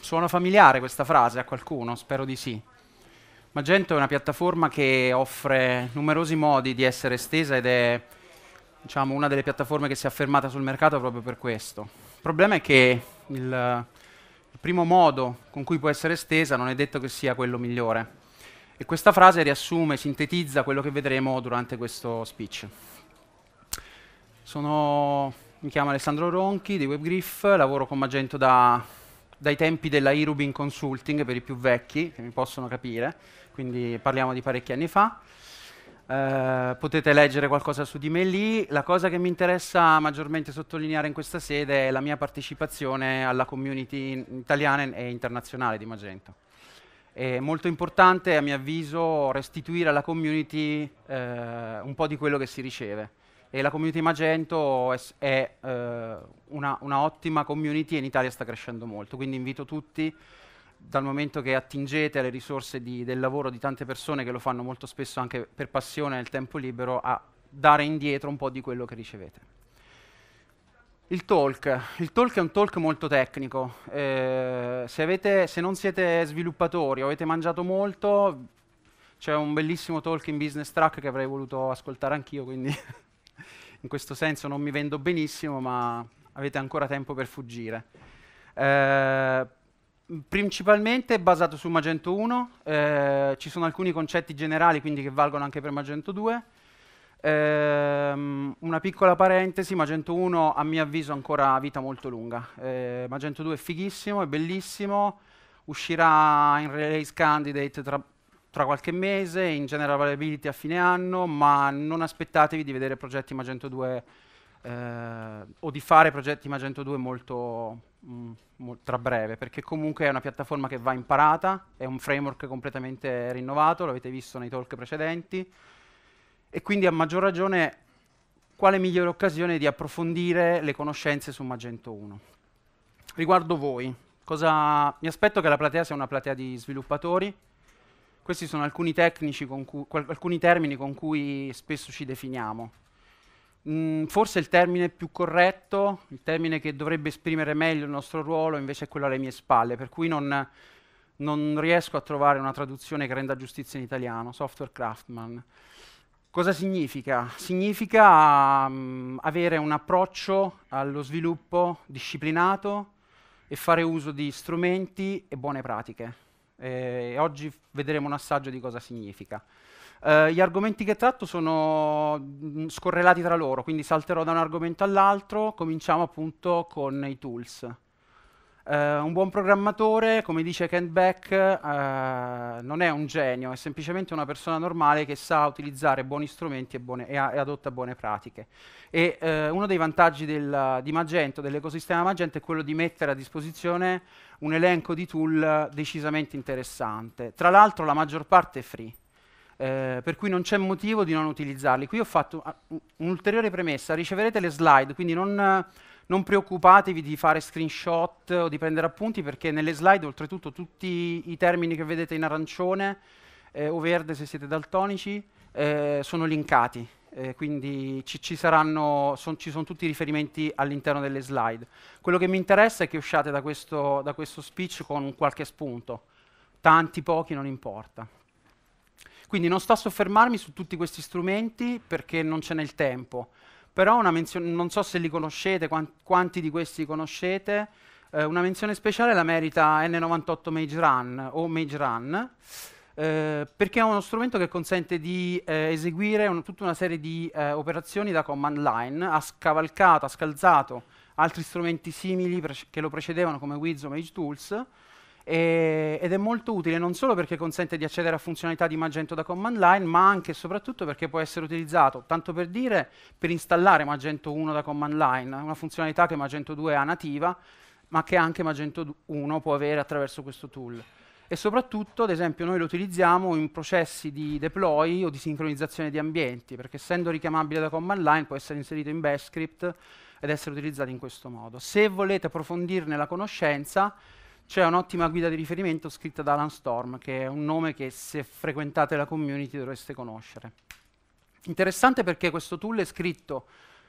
Suona familiare questa frase a qualcuno? Spero di sì. Magento è una piattaforma che offre numerosi modi di essere estesa ed è diciamo, una delle piattaforme che si è affermata sul mercato proprio per questo. Il problema è che il, il primo modo con cui può essere estesa non è detto che sia quello migliore. E questa frase riassume, sintetizza quello che vedremo durante questo speech. Sono, mi chiamo Alessandro Ronchi di WebGriff, lavoro con Magento da, dai tempi della Irubin Consulting per i più vecchi, che mi possono capire, quindi parliamo di parecchi anni fa. Eh, potete leggere qualcosa su di me lì. La cosa che mi interessa maggiormente sottolineare in questa sede è la mia partecipazione alla community italiana e internazionale di Magento. È molto importante, a mio avviso, restituire alla community eh, un po' di quello che si riceve. E la community Magento è, è eh, una, una ottima community e in Italia sta crescendo molto, quindi invito tutti dal momento che attingete alle risorse di, del lavoro di tante persone che lo fanno molto spesso anche per passione nel tempo libero, a dare indietro un po' di quello che ricevete. Il talk. il talk. è un talk molto tecnico. Eh, se, avete, se, non siete sviluppatori o avete mangiato molto, c'è un bellissimo talk in business track che avrei voluto ascoltare anch'io, quindi in questo senso non mi vendo benissimo, ma avete ancora tempo per fuggire. Eh, principalmente basato su Magento 1, eh, ci sono alcuni concetti generali quindi che valgono anche per Magento 2. Ehm, una piccola parentesi, Magento 1 a mio avviso ha ancora vita molto lunga. Eh, Magento 2 è fighissimo, è bellissimo, uscirà in release candidate tra, tra qualche mese, in general availability a fine anno, ma non aspettatevi di vedere progetti Magento 2 eh, o di fare progetti Magento 2 molto mm, tra breve, perché comunque è una piattaforma che va imparata, è un framework completamente rinnovato, l'avete visto nei talk precedenti e quindi a maggior ragione quale migliore occasione di approfondire le conoscenze su Magento 1. Riguardo voi, cosa... mi aspetto che la platea sia una platea di sviluppatori, questi sono alcuni, cui, alcuni termini con cui spesso ci definiamo. Mm, forse il termine più corretto, il termine che dovrebbe esprimere meglio il nostro ruolo, invece è quello alle mie spalle, per cui non, non riesco a trovare una traduzione che renda giustizia in italiano, software craftman. Cosa significa? Significa um, avere un approccio allo sviluppo disciplinato e fare uso di strumenti e buone pratiche. E oggi vedremo un assaggio di cosa significa. Uh, gli argomenti che tratto sono mm, scorrelati tra loro, quindi salterò da un argomento all'altro, cominciamo appunto con i tools. Uh, un buon programmatore, come dice Kent Beck, uh, non è un genio, è semplicemente una persona normale che sa utilizzare buoni strumenti e, buone, e, a, e adotta buone pratiche. E, uh, uno dei vantaggi del, di Magento, dell'ecosistema Magento, è quello di mettere a disposizione un elenco di tool decisamente interessante. Tra l'altro la maggior parte è free. Eh, per cui non c'è motivo di non utilizzarli. Qui ho fatto ah, un'ulteriore premessa, riceverete le slide, quindi non, non preoccupatevi di fare screenshot o di prendere appunti perché nelle slide oltretutto tutti i termini che vedete in arancione eh, o verde se siete daltonici eh, sono linkati. Eh, quindi ci, ci, saranno, son, ci sono tutti i riferimenti all'interno delle slide. Quello che mi interessa è che usciate da questo, da questo speech con qualche spunto, tanti, pochi, non importa. Quindi non sto a soffermarmi su tutti questi strumenti perché non ce n'è il tempo però menzione, non so se li conoscete, quanti, di questi conoscete, eh, una menzione speciale la merita N98 Mage Run o Mage Run, eh, perché è uno strumento che consente di eh, eseguire un, tutta una serie di eh, operazioni da command line, ha scavalcato, ha scalzato altri strumenti simili che lo precedevano come Wiz o Mage Tools, e, ed è molto utile non solo perché consente di accedere a funzionalità di Magento da command line, ma anche e soprattutto perché può essere utilizzato, tanto per dire, per installare Magento 1 da command line, una funzionalità che Magento 2 ha nativa, ma che anche Magento 1 può avere attraverso questo tool. E soprattutto, ad esempio, noi lo utilizziamo in processi di deploy o di sincronizzazione di ambienti, perché essendo richiamabile da command line può essere inserito in bash script ed essere utilizzato in questo modo. Se volete approfondirne la conoscenza, c'è un'ottima guida di riferimento scritta da Alan Storm, che è un nome che se frequentate la community dovreste conoscere. Interessante perché questo tool è scritto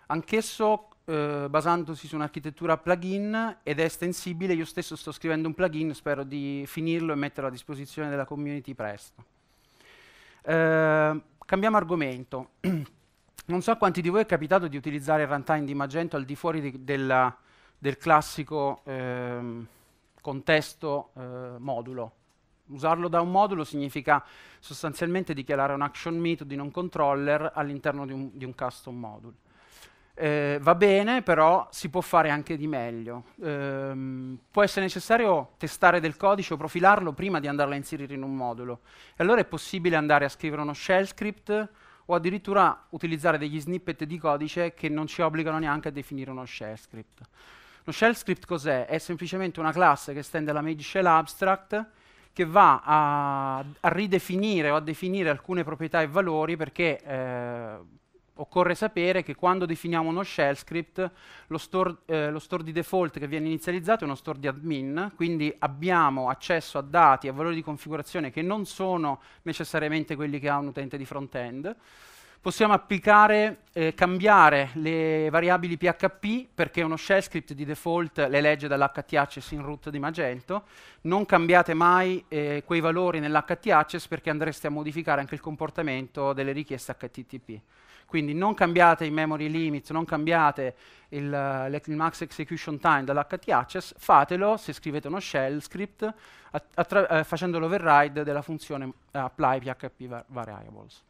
anch'esso eh, basandosi su un'architettura plugin ed è estensibile. Io stesso sto scrivendo un plugin, spero di finirlo e metterlo a disposizione della community presto. Eh, cambiamo argomento. non so a quanti di voi è capitato di utilizzare il runtime di Magento al di fuori di, della, del classico... Ehm, contesto eh, modulo. Usarlo da un modulo significa sostanzialmente dichiarare un action method in un controller all'interno di un, di un custom module. Eh, va bene, però si può fare anche di meglio. Ehm, può essere necessario testare del codice o profilarlo prima di andarlo a inserire in un modulo. E allora è possibile andare a scrivere uno shell script o addirittura utilizzare degli snippet di codice che non ci obbligano neanche a definire uno shell script. Lo shell script cos'è? È semplicemente una classe che estende la made shell abstract che va a, a, ridefinire o a definire alcune proprietà e valori perché eh, occorre sapere che quando definiamo uno shell script lo store, eh, lo store, di default che viene inizializzato è uno store di admin, quindi abbiamo accesso a dati a valori di configurazione che non sono necessariamente quelli che ha un utente di front-end possiamo applicare, eh, cambiare le variabili PHP perché uno shell script di default le legge dall'htaccess in root di Magento, non cambiate mai eh, quei valori nell'htaccess perché andreste a modificare anche il comportamento delle richieste HTTP. Quindi non cambiate i memory limit, non cambiate il, il max execution time dall'htaccess, fatelo se scrivete uno shell script eh, facendo l'override della funzione apply PHP var variables.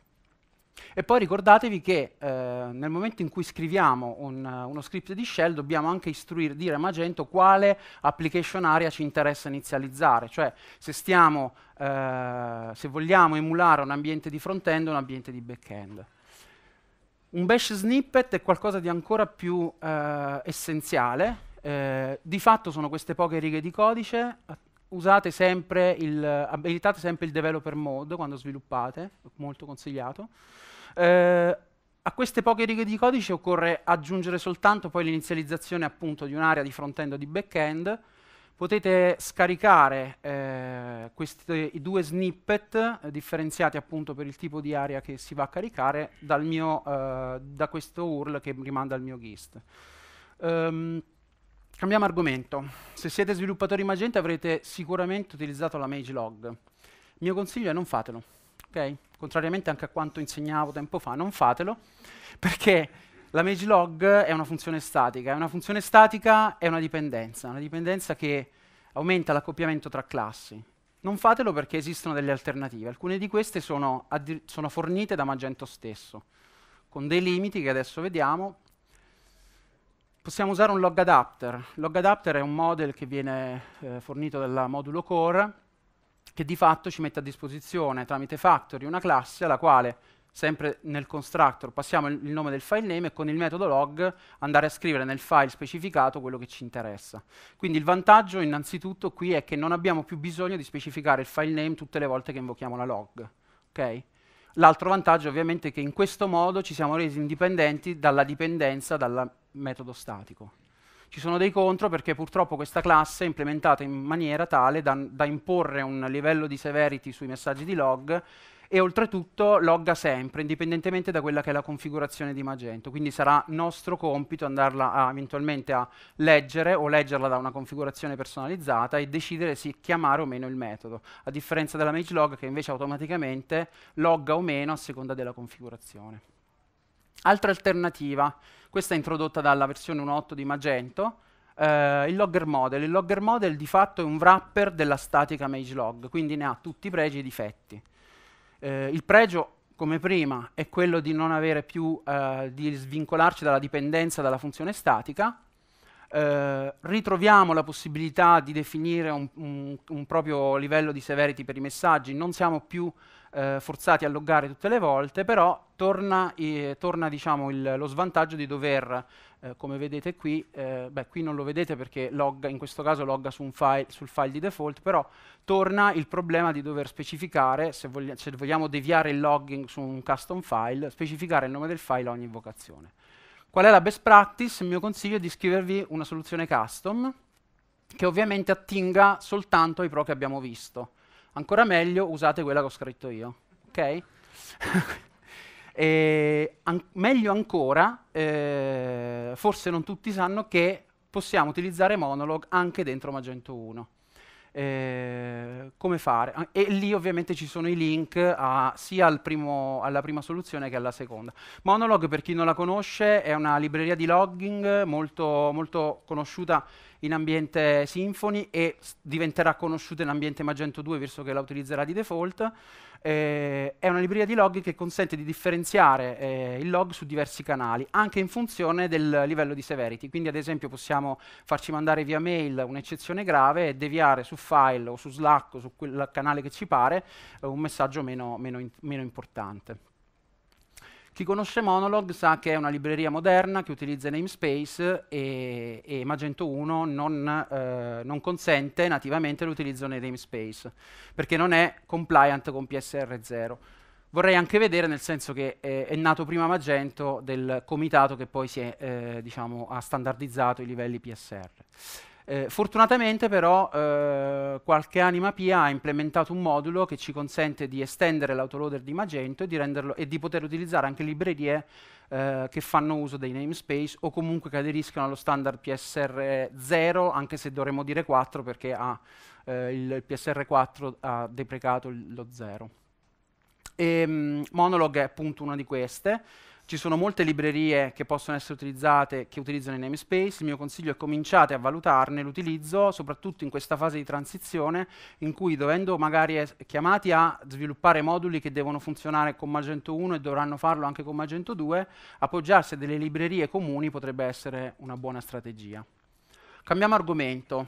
E poi ricordatevi che eh, nel momento in cui scriviamo un, uno script di shell dobbiamo anche istruire, dire a Magento quale application area ci interessa inizializzare, cioè se, stiamo, eh, se vogliamo emulare un ambiente di front-end o un ambiente di back-end. Un bash snippet è qualcosa di ancora più eh, essenziale, eh, di fatto sono queste poche righe di codice, usate sempre il, abilitate sempre il developer mode quando sviluppate, molto consigliato. Eh, a queste poche righe di codice occorre aggiungere soltanto poi l'inizializzazione appunto di un'area di front-end o di back-end. Potete scaricare eh, questi due snippet eh, differenziati appunto per il tipo di area che si va a caricare dal mio, eh, da questo URL che rimanda al mio GIST. Um, cambiamo argomento. Se siete sviluppatori Magenta avrete sicuramente utilizzato la MageLog. Il mio consiglio è non fatelo, ok? contrariamente anche a quanto insegnavo tempo fa, non fatelo, perché la mage log è una funzione statica, e una funzione statica è una dipendenza, una dipendenza che aumenta l'accoppiamento tra classi. Non fatelo perché esistono delle alternative, alcune di queste sono, sono fornite da Magento stesso, con dei limiti che adesso vediamo. Possiamo usare un log adapter, log adapter è un model che viene eh, fornito dal modulo core, che di fatto ci mette a disposizione tramite factory una classe alla quale sempre nel constructor passiamo il, il nome del file name e con il metodo log andare a scrivere nel file specificato quello che ci interessa. Quindi il vantaggio innanzitutto qui è che non abbiamo più bisogno di specificare il file name tutte le volte che invochiamo la log. Okay? L'altro vantaggio ovviamente è che in questo modo ci siamo resi indipendenti dalla dipendenza dal metodo statico. Ci sono dei contro perché purtroppo questa classe è implementata in maniera tale da, da imporre un livello di severity sui messaggi di log e oltretutto logga sempre, indipendentemente da quella che è la configurazione di Magento. Quindi sarà nostro compito andarla a, eventualmente a leggere o leggerla da una configurazione personalizzata e decidere se chiamare o meno il metodo, a differenza della mage log che invece automaticamente logga o meno a seconda della configurazione. Altra alternativa, questa è introdotta dalla versione 1.8 di Magento, Uh, il logger model. Il logger model di fatto è un wrapper della statica mage log, quindi ne ha tutti i pregi e i difetti. Uh, il pregio, come prima, è quello di non avere più, uh, di svincolarci dalla dipendenza dalla funzione statica. ritroviamo la possibilità di definire un, un, un, proprio livello di severity per i messaggi, non siamo più eh, forzati a loggare tutte le volte, però torna, eh, torna diciamo, il, lo svantaggio di dover, eh, come vedete qui, eh, beh qui non lo vedete perché logga, in questo caso logga su file, sul file di default, però torna il problema di dover specificare, se, voglia, se vogliamo deviare il logging su un custom file, specificare il nome del file a ogni invocazione. Qual è la best practice? Il mio consiglio è di scrivervi una soluzione custom che ovviamente attinga soltanto ai pro che abbiamo visto. Ancora meglio usate quella che ho scritto io, ok? e, an- meglio ancora, eh, forse non tutti sanno che possiamo utilizzare Monolog anche dentro Magento 1 eh, come fare. E lì ovviamente ci sono i link a, sia al primo, alla prima soluzione che alla seconda. Monolog, per chi non la conosce, è una libreria di logging molto, molto conosciuta in ambiente Symfony e diventerà conosciuta in ambiente Magento 2, visto che la utilizzerà di default eh, è una libreria di log che consente di differenziare eh, il log su diversi canali, anche in funzione del livello di severity. Quindi ad esempio possiamo farci mandare via mail un'eccezione grave e deviare su file o su Slack o su quel canale che ci pare eh, un messaggio meno, meno, meno importante. Chi conosce Monologue sa che è una libreria moderna che utilizza namespace e, e Magento 1 non, eh, non, consente nativamente l'utilizzo nei namespace perché non è compliant con PSR0. Vorrei anche vedere, nel senso che eh, è nato prima Magento del comitato che poi è, eh, diciamo, ha standardizzato i livelli PSR. Eh, fortunatamente però eh, qualche anima pia ha implementato un modulo che ci consente di estendere l'autoloader di Magento e di, renderlo, e di poter utilizzare anche librerie eh, che fanno uso dei namespace o comunque che aderiscono allo standard PSR 0, anche se dovremmo dire 4 perché ha, eh, il PSR 4 ha deprecato lo 0. E, ehm, Monolog è appunto una di queste. Ci sono molte librerie che possono essere utilizzate che utilizzano i namespace. Il mio consiglio è cominciate a valutarne l'utilizzo, soprattutto in questa fase di transizione, in cui dovendo magari essere chiamati a sviluppare moduli che devono funzionare con Magento 1 e dovranno farlo anche con Magento 2, appoggiarsi a delle librerie comuni potrebbe essere una buona strategia. Cambiamo argomento.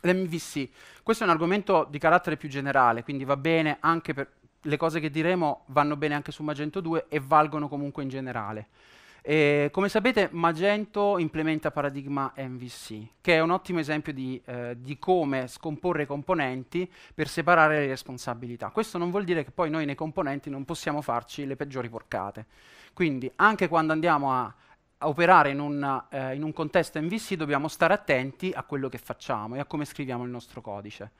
L'MVC. Questo è un argomento di carattere più generale, quindi va bene anche per, le cose che diremo vanno bene anche su Magento 2 e valgono comunque in generale. E, come sapete Magento implementa Paradigma MVC, che è un ottimo esempio di, eh, di, come scomporre i componenti per separare le responsabilità. Questo non vuol dire che poi noi nei componenti non possiamo farci le peggiori porcate. Quindi anche quando andiamo a, operare in, una, eh, in un contesto MVC dobbiamo stare attenti a quello che facciamo e a come scriviamo il nostro codice.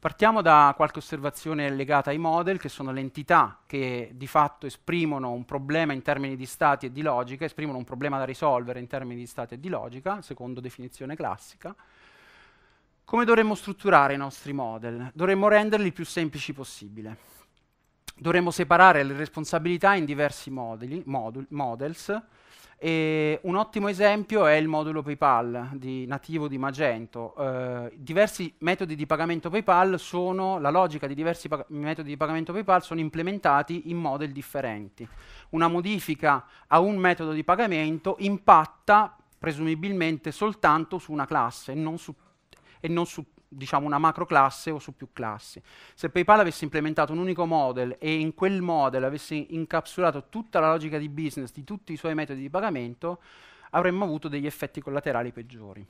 Partiamo da qualche osservazione legata ai model, che sono le entità che di fatto esprimono un problema in termini di stati e di logica, esprimono un problema da risolvere in termini di stati e di logica, secondo definizione classica. Come dovremmo strutturare i nostri model? Dovremmo renderli il più semplici possibile. Dovremmo separare le responsabilità in diversi modeli, model, models, e un ottimo esempio è il modulo PayPal di, nativo di Magento. Eh, diversi metodi di pagamento PayPal sono, la logica di diversi metodi di pagamento PayPal sono implementati in model differenti. Una modifica a un metodo di pagamento impatta presumibilmente soltanto su una classe non su, e non su diciamo una macro classe o su più classi. Se PayPal avesse implementato un unico model e in quel model avesse incapsulato tutta la logica di business di tutti i suoi metodi di pagamento, avremmo avuto degli effetti collaterali peggiori.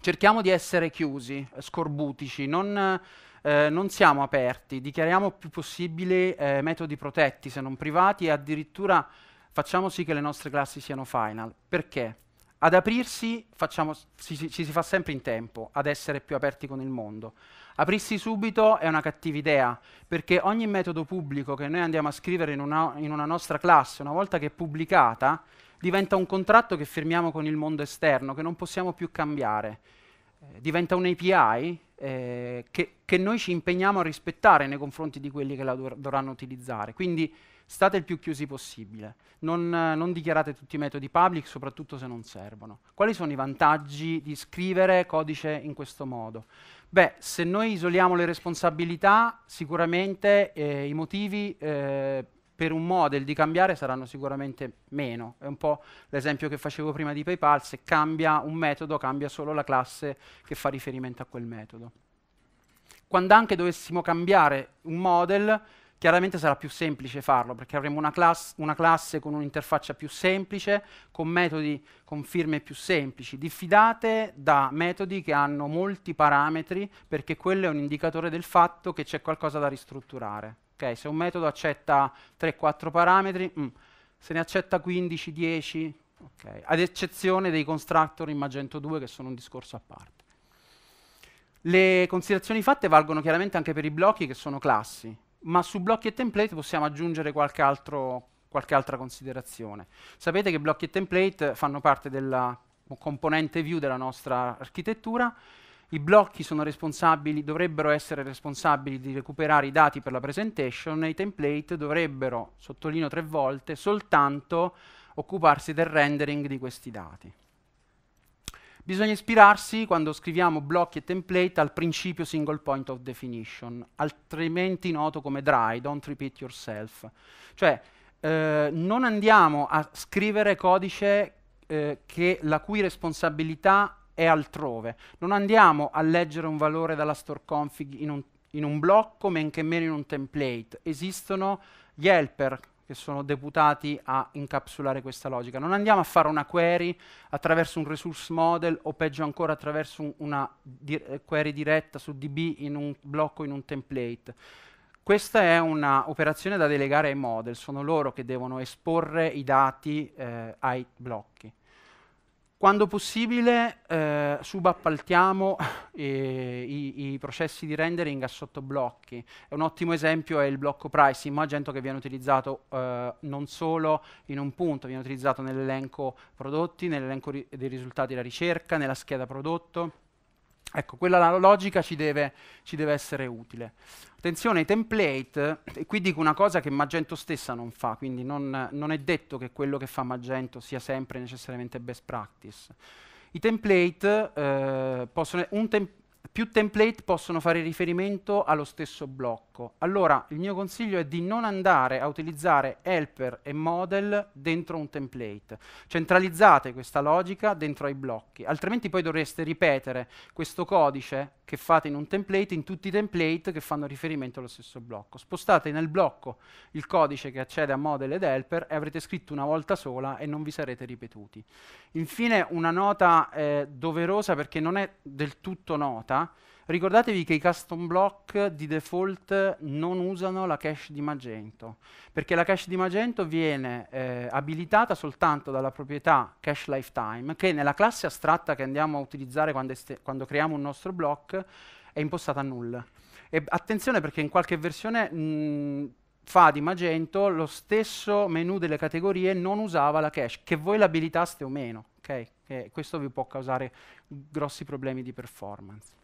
Cerchiamo di essere chiusi, scorbutici, non, eh, non siamo aperti, dichiariamo più possibile eh, metodi protetti se non privati e addirittura facciamo sì che le nostre classi siano final. Perché? Ad aprirsi facciamo, ci, ci, si fa sempre in tempo, ad essere più aperti con il mondo. Aprirsi subito è una cattiva idea, perché ogni metodo pubblico che noi andiamo a scrivere in una, in una nostra classe, una volta che è pubblicata, diventa un contratto che firmiamo con il mondo esterno, che non possiamo più cambiare. Eh, diventa un API eh, che, che, noi ci impegniamo a rispettare nei confronti di quelli che la dovranno utilizzare. Quindi State il più chiusi possibile, non, non, dichiarate tutti i metodi public, soprattutto se non servono. Quali sono i vantaggi di scrivere codice in questo modo? Beh, se noi isoliamo le responsabilità, sicuramente eh, i motivi eh, per un model di cambiare saranno sicuramente meno. È un po' l'esempio che facevo prima di PayPal, se cambia un metodo, cambia solo la classe che fa riferimento a quel metodo. Quando anche dovessimo cambiare un model, Chiaramente sarà più semplice farlo perché avremo una, class una classe con un'interfaccia più semplice, con metodi con firme più semplici, diffidate da metodi che hanno molti parametri perché quello è un indicatore del fatto che c'è qualcosa da ristrutturare. Okay? Se un metodo accetta 3-4 parametri, mm, se ne accetta 15, 10, okay? ad eccezione dei constructor in Magento 2 che sono un discorso a parte. Le considerazioni fatte valgono chiaramente anche per i blocchi che sono classi, ma su blocchi e template possiamo aggiungere qualche, altro, qualche altra considerazione. Sapete che blocchi e template fanno parte della componente view della nostra architettura, i blocchi dovrebbero essere responsabili di recuperare i dati per la presentation e i template dovrebbero, sottolineo tre volte, soltanto occuparsi del rendering di questi dati. Bisogna ispirarsi, quando scriviamo blocchi e template, al principio single point of definition, altrimenti noto come dry, don't repeat yourself. Cioè, eh, non andiamo a scrivere codice eh, che, la cui responsabilità è altrove. Non andiamo a leggere un valore dalla store config in un, in un blocco, men che meno in un template. Esistono gli helper che sono deputati a incapsulare questa logica. Non andiamo a fare una query attraverso un resource model o peggio ancora attraverso un, una di eh, query diretta su DB in un blocco, in un template. Questa è un'operazione da delegare ai model, sono loro che devono esporre i dati eh, ai blocchi. Quando possibile eh, subappaltiamo eh, i, i, processi di rendering a sottoblocchi. Un ottimo esempio è il blocco pricing, Magento che viene utilizzato eh, non solo in un punto, viene utilizzato nell'elenco prodotti, nell'elenco ri dei risultati della ricerca, nella scheda prodotto. Ecco, quella logica ci deve, ci deve essere utile. Attenzione ai template, e qui dico una cosa che Magento stessa non fa, quindi non, non è detto che quello che fa Magento sia sempre necessariamente best practice. I template, eh, possono, tem più template possono fare riferimento allo stesso blocco. Allora, il mio consiglio è di non andare a utilizzare helper e model dentro un template. Centralizzate questa logica dentro ai blocchi, altrimenti poi dovreste ripetere questo codice che fate in un template, in tutti i template che fanno riferimento allo stesso blocco. Spostate nel blocco il codice che accede a model ed helper e avrete scritto una volta sola e non vi sarete ripetuti. Infine una nota eh, doverosa perché non è del tutto nota, Ricordatevi che i custom block di default non usano la cache di Magento, perché la cache di Magento viene eh, abilitata soltanto dalla proprietà cache lifetime, che nella classe astratta che andiamo a utilizzare quando, quando creiamo un nostro block è impostata a null. E attenzione perché in qualche versione mh, fa di Magento lo stesso menu delle categorie non usava la cache, che voi l'abilitaste o meno, okay? questo vi può causare grossi problemi di performance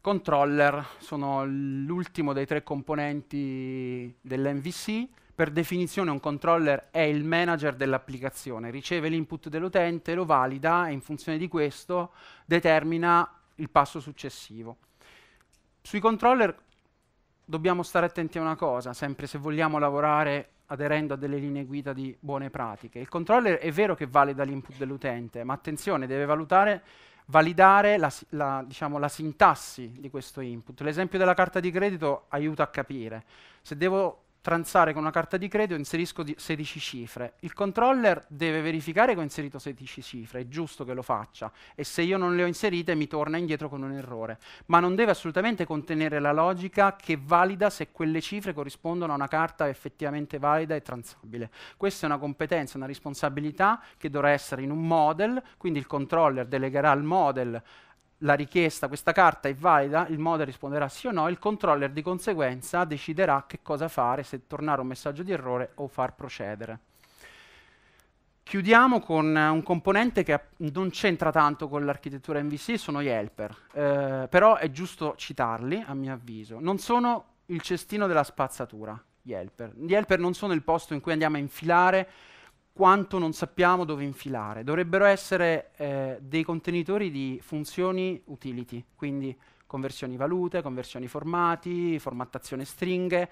controller sono l'ultimo dei tre componenti dell'MVC. Per definizione un controller è il manager dell'applicazione, riceve l'input dell'utente, lo valida e in funzione di questo determina il passo successivo. Sui controller dobbiamo stare attenti a una cosa, sempre se vogliamo lavorare aderendo a delle linee guida di buone pratiche. Il controller è vero che valida l'input dell'utente, ma attenzione, deve valutare validare la, la, diciamo, la sintassi di questo input. L'esempio della carta di credito aiuta a capire. Se devo transare con una carta di credito inserisco 16 cifre. Il controller deve verificare che ho inserito 16 cifre, è giusto che lo faccia e se io non le ho inserite mi torna indietro con un errore, ma non deve assolutamente contenere la logica che valida se quelle cifre corrispondono a una carta effettivamente valida e transabile. Questa è una competenza, una responsabilità che dovrà essere in un model, quindi il controller delegherà al model la richiesta, questa carta è valida, il modder risponderà sì o no, il controller di conseguenza deciderà che cosa fare, se tornare un messaggio di errore o far procedere. Chiudiamo con un componente che non c'entra tanto con l'architettura MVC, sono gli helper, eh, però è giusto citarli, a mio avviso. Non sono il cestino della spazzatura, gli helper. Gli helper non sono il posto in cui andiamo a infilare quanto non sappiamo dove infilare. Dovrebbero essere eh, dei contenitori di funzioni utility, quindi conversioni valute, conversioni formati, formattazione stringhe.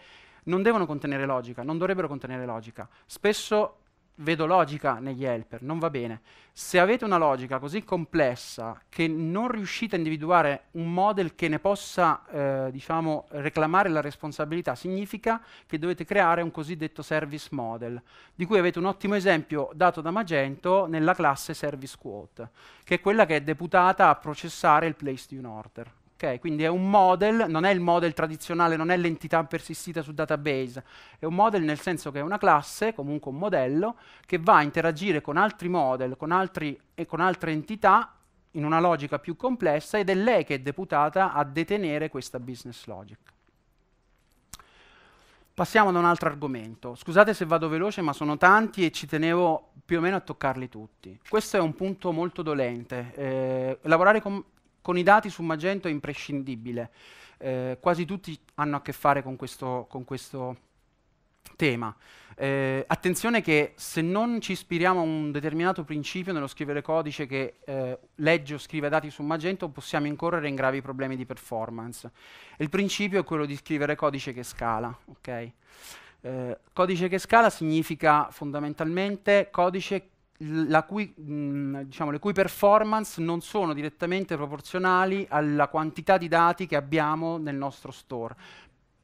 Non devono contenere logica, non dovrebbero contenere logica. Spesso vedo logica negli helper, non va bene. Se avete una logica così complessa che non riuscite a individuare un model che ne possa, eh, diciamo, reclamare la responsabilità, significa che dovete creare un cosiddetto service model, di cui avete un ottimo esempio dato da Magento nella classe service quote, che è quella che è deputata a processare il place di un order. Okay, quindi è un model, non è il model tradizionale, non è l'entità persistita sul database, è un model nel senso che è una classe, comunque un modello, che va a interagire con altri model, con, altri, e con altre entità in una logica più complessa ed è lei che è deputata a detenere questa business logic. Passiamo ad un altro argomento. Scusate se vado veloce, ma sono tanti e ci tenevo più o meno a toccarli tutti. Questo è un punto molto dolente. Eh, lavorare con con i dati su Magento è imprescindibile. Eh, quasi tutti hanno a che fare con questo, con questo tema. Eh, attenzione che se non ci ispiriamo a un determinato principio nello scrivere codice che eh, legge o scrive dati su Magento possiamo incorrere in gravi problemi di performance. Il principio è quello di scrivere codice che scala. Okay? Eh, codice che scala significa fondamentalmente codice che cui, mh, mm, diciamo, le cui performance non sono direttamente proporzionali alla quantità di dati che abbiamo nel nostro store.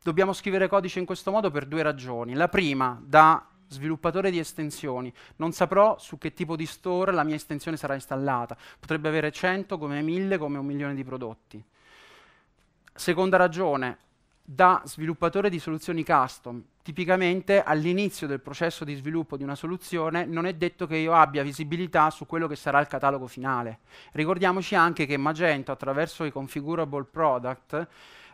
Dobbiamo scrivere codice in questo modo per due ragioni. La prima, da sviluppatore di estensioni, non saprò su che tipo di store la mia estensione sarà installata. Potrebbe avere 100 come 1000 come un milione di prodotti. Seconda ragione, da sviluppatore di soluzioni custom. Tipicamente all'inizio del processo di sviluppo di una soluzione non è detto che io abbia visibilità su quello che sarà il catalogo finale. Ricordiamoci anche che Magento attraverso i configurable product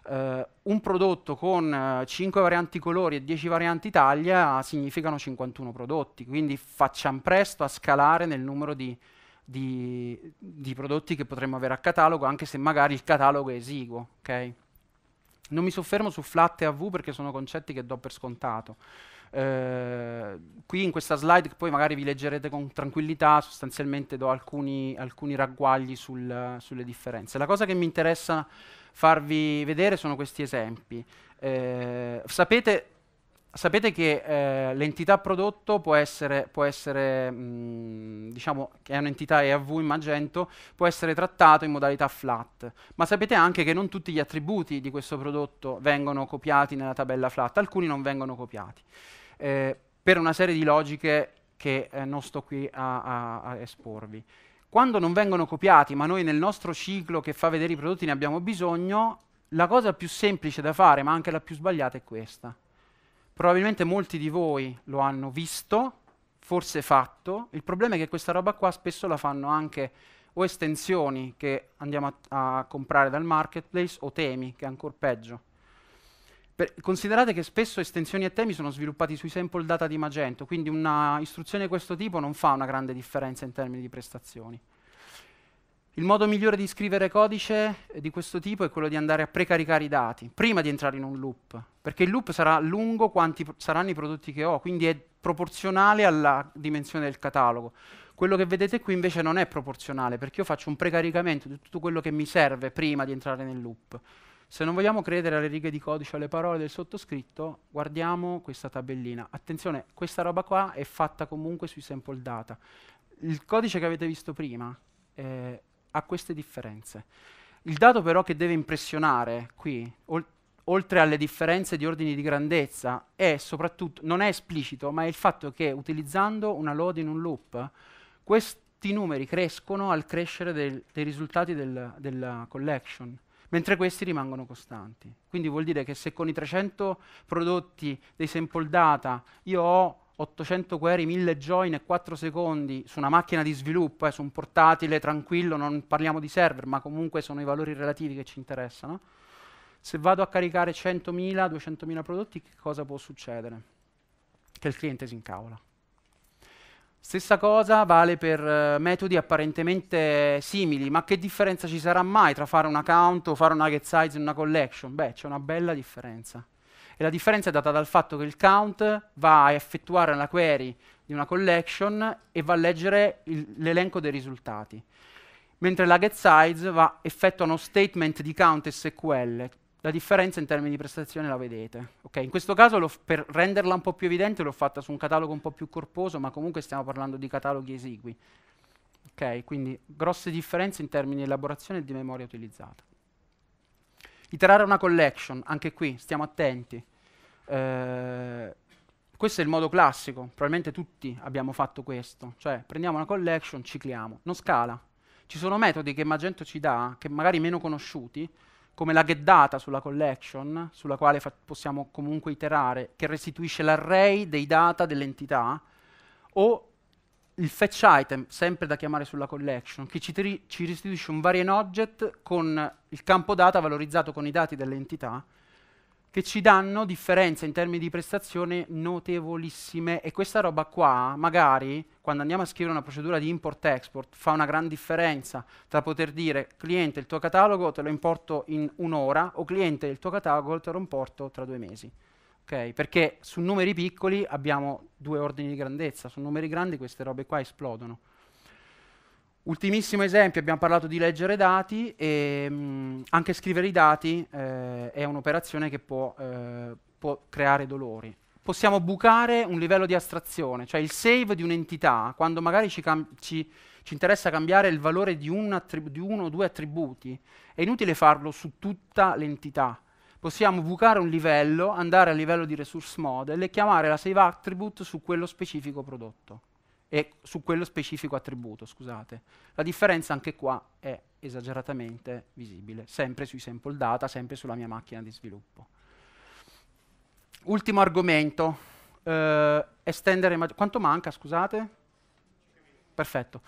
Uh, un prodotto con uh, eh, 5 varianti colori e 10 varianti taglia significano 51 prodotti, quindi facciamo presto a scalare nel numero di, di, di prodotti che potremmo avere a catalogo, anche se magari il catalogo è esiguo. Okay? Non mi soffermo su flat e AV perché sono concetti che do per scontato. Eh, qui in questa slide, che poi magari vi leggerete con tranquillità, sostanzialmente do alcuni, alcuni ragguagli sul, sulle differenze. La cosa che mi interessa farvi vedere sono questi esempi. Eh, sapete sapete che eh, l'entità prodotto può essere, può essere mh, mm, diciamo che è un'entità EAV in magento, può essere trattato in modalità flat, ma sapete anche che non tutti gli attributi di questo prodotto vengono copiati nella tabella flat, alcuni non vengono copiati, eh, per una serie di logiche che eh, non sto qui a, a, a esporvi. Quando non vengono copiati, ma noi nel nostro ciclo che fa vedere i prodotti ne abbiamo bisogno, la cosa più semplice da fare, ma anche la più sbagliata, è questa Probabilmente molti di voi lo hanno visto, forse fatto. Il problema è che questa roba qua spesso la fanno anche o estensioni che andiamo a, a comprare dal marketplace o temi, che è ancora peggio. Per, considerate che spesso estensioni e temi sono sviluppati sui sample data di Magento, quindi una istruzione di questo tipo non fa una grande differenza in termini di prestazioni. Il modo migliore di scrivere codice di questo tipo è quello di andare a precaricare i dati prima di entrare in un loop, perché il loop sarà lungo quanti saranno i prodotti che ho, quindi è proporzionale alla dimensione del catalogo. Quello che vedete qui invece non è proporzionale, perché io faccio un precaricamento di tutto quello che mi serve prima di entrare nel loop. Se non vogliamo credere alle righe di codice, o alle parole del sottoscritto, guardiamo questa tabellina. Attenzione, questa roba qua è fatta comunque sui sample data. Il codice che avete visto prima eh, a queste differenze. Il dato però che deve impressionare qui, ol- oltre alle differenze di ordini di grandezza, è soprattutto, non è esplicito, ma è il fatto che utilizzando una load in un loop, questi numeri crescono al crescere del, dei risultati del, della collection, mentre questi rimangono costanti. Quindi vuol dire che se con i 300 prodotti dei sample data io ho 800 query, 1000 join e 4 secondi su una macchina di sviluppo, eh, su un portatile tranquillo, non parliamo di server, ma comunque sono i valori relativi che ci interessano. Se vado a caricare 100.000, 200.000 prodotti, che cosa può succedere? Che il cliente si incavola. Stessa cosa vale per uh, metodi apparentemente simili, ma che differenza ci sarà mai tra fare un account o fare un nugget size in una collection? Beh, c'è una bella differenza. E la differenza è data dal fatto che il count va a effettuare una query di una collection e va a leggere il, l'elenco dei risultati. Mentre la get size va, effettua uno statement di count SQL. La differenza in termini di prestazione la vedete. Okay? In questo caso, f- per renderla un po' più evidente, l'ho fatta su un catalogo un po' più corposo, ma comunque stiamo parlando di cataloghi esigui. Okay? Quindi grosse differenze in termini di elaborazione e di memoria utilizzata. Iterare una collection, anche qui, stiamo attenti. Eh, questo è il modo classico, probabilmente tutti abbiamo fatto questo, cioè prendiamo una collection, cicliamo, non scala. Ci sono metodi che Magento ci dà, che magari meno conosciuti, come la get data sulla collection, sulla quale possiamo comunque iterare, che restituisce l'array dei data dell'entità, o il fetch item, sempre da chiamare sulla collection, che ci, tri- ci restituisce un variant object con il campo data valorizzato con i dati delle entità, che ci danno differenze in termini di prestazione notevolissime e questa roba qua, magari, quando andiamo a scrivere una procedura di import-export, fa una gran differenza tra poter dire cliente il tuo catalogo te lo importo in un'ora o cliente il tuo catalogo te lo importo tra due mesi. Okay? Perché su numeri piccoli abbiamo due ordini di grandezza, su numeri grandi queste robe qua esplodono. Ultimissimo esempio, abbiamo parlato di leggere dati e mh, mm, anche scrivere i dati eh, è un'operazione che può, eh, può creare dolori. Possiamo bucare un livello di astrazione, cioè il save di un'entità, quando magari ci, ci, ci, interessa cambiare il valore di, un di uno o due attributi, è inutile farlo su tutta l'entità, possiamo bucare un livello, andare a livello di resource model e chiamare la save attribute su quello specifico prodotto e su quello specifico attributo, scusate. La differenza anche qua è esageratamente visibile, sempre sui sample data, sempre sulla mia macchina di sviluppo. Ultimo argomento, eh, estendere Magento. Quanto manca, scusate? Perfetto.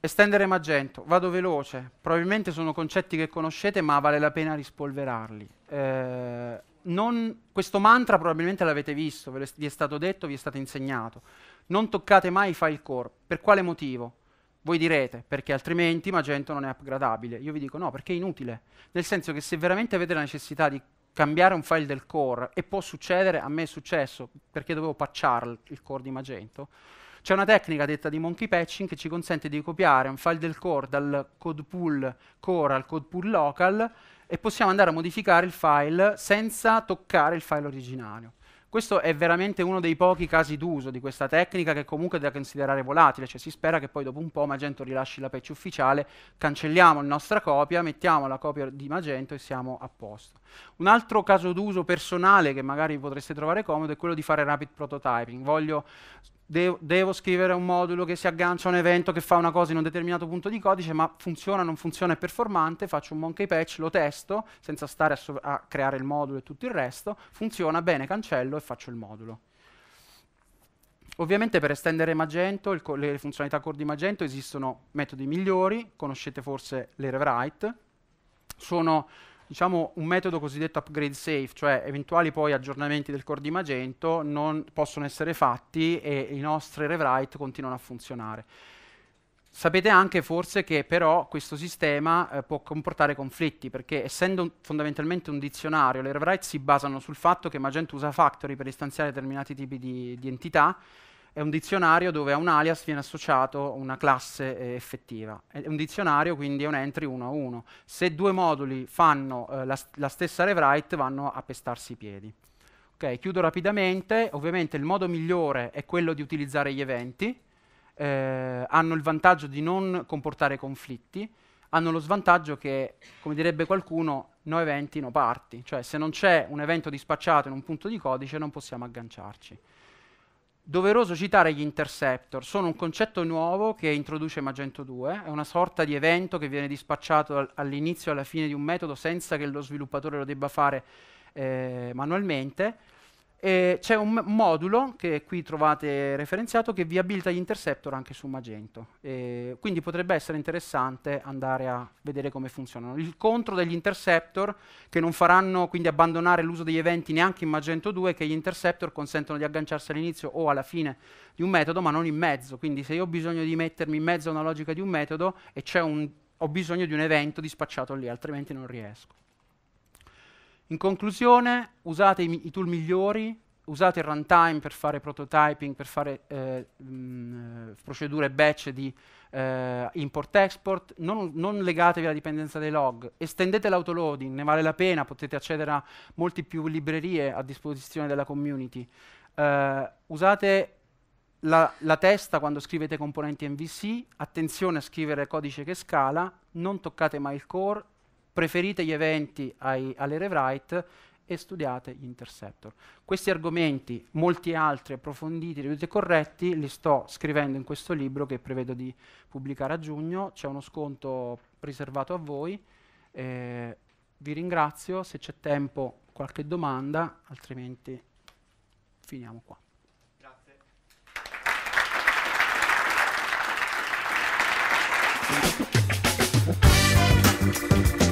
Estendere Magento, vado veloce, probabilmente sono concetti che conoscete ma vale la pena rispolverarli eh, non, questo mantra probabilmente l'avete visto, vi è stato detto, vi è stato insegnato. Non toccate mai i file core. Per quale motivo? Voi direte, perché altrimenti Magento non è upgradabile. Io vi dico no, perché è inutile. Nel senso che se veramente avete la necessità di cambiare un file del core, e può succedere, a me è successo, perché dovevo patchare il core di Magento, c'è una tecnica detta di monkey patching che ci consente di copiare un file del core dal code pool core al code pool local e possiamo andare a modificare il file senza toccare il file originario. Questo è veramente uno dei pochi casi d'uso di questa tecnica che comunque è da considerare volatile, cioè si spera che poi dopo un po' Magento rilasci la patch ufficiale, cancelliamo la nostra copia, mettiamo la copia di Magento e siamo a posto. Un altro caso d'uso personale che magari potreste trovare comodo è quello di fare rapid prototyping. Voglio devo, devo scrivere un modulo che si aggancia a un evento che fa una cosa in un determinato punto di codice, ma funziona, non funziona, è performante, faccio un monkey patch, lo testo, senza stare a, so a creare il modulo e tutto il resto, funziona, bene, cancello e faccio il modulo. Ovviamente per estendere Magento, le funzionalità core di Magento esistono metodi migliori, conoscete forse le rewrite, sono diciamo, un metodo cosiddetto upgrade safe, cioè eventuali poi aggiornamenti del core di Magento non possono essere fatti e i nostri rewrite continuano a funzionare. Sapete anche forse che però questo sistema eh, può comportare conflitti, perché essendo un, fondamentalmente un dizionario, le rewrite si basano sul fatto che Magento usa factory per istanziare determinati tipi di, di entità, è un dizionario dove a un alias viene associato una classe eh, effettiva. È un dizionario, quindi è un entry uno a uno. Se due moduli fanno eh, la, la, stessa rewrite, vanno a pestarsi i piedi. Okay, chiudo rapidamente. Ovviamente il modo migliore è quello di utilizzare gli eventi. Eh, hanno il vantaggio di non comportare conflitti. Hanno lo svantaggio che, come direbbe qualcuno, no eventi, no parti. Cioè, se non c'è un evento dispacciato in un punto di codice, non possiamo agganciarci doveroso citare gli interceptor, sono un concetto nuovo che introduce Magento 2, è una sorta di evento che viene dispacciato all'inizio e alla fine di un metodo senza che lo sviluppatore lo debba fare eh, manualmente e c'è un modulo che qui trovate referenziato che vi abilita gli interceptor anche su Magento. E quindi potrebbe essere interessante andare a vedere come funzionano. Il contro degli interceptor che non faranno quindi abbandonare l'uso degli eventi neanche in Magento 2 è che gli interceptor consentono di agganciarsi all'inizio o alla fine di un metodo ma non in mezzo. Quindi se io ho bisogno di mettermi in mezzo a una logica di un metodo e un, ho bisogno di un evento dispacciato lì altrimenti non riesco. In conclusione, usate i, i tool migliori, usate il runtime per fare prototyping, per fare eh, mh, procedure batch di eh, import-export, non, non, legatevi alla dipendenza dei log, estendete l'autoloading, ne vale la pena, potete accedere a molte più librerie a disposizione della community. Eh, usate la, la, testa quando scrivete componenti MVC, attenzione a scrivere codice che scala, non toccate mai il core preferite gli eventi ai, alle rewrite e studiate gli interceptor. Questi argomenti, molti altri approfonditi, riveduti e corretti, li sto scrivendo in questo libro che prevedo di pubblicare a giugno, c'è uno sconto riservato a voi, eh, vi ringrazio, se c'è tempo qualche domanda, altrimenti finiamo qua. Grazie.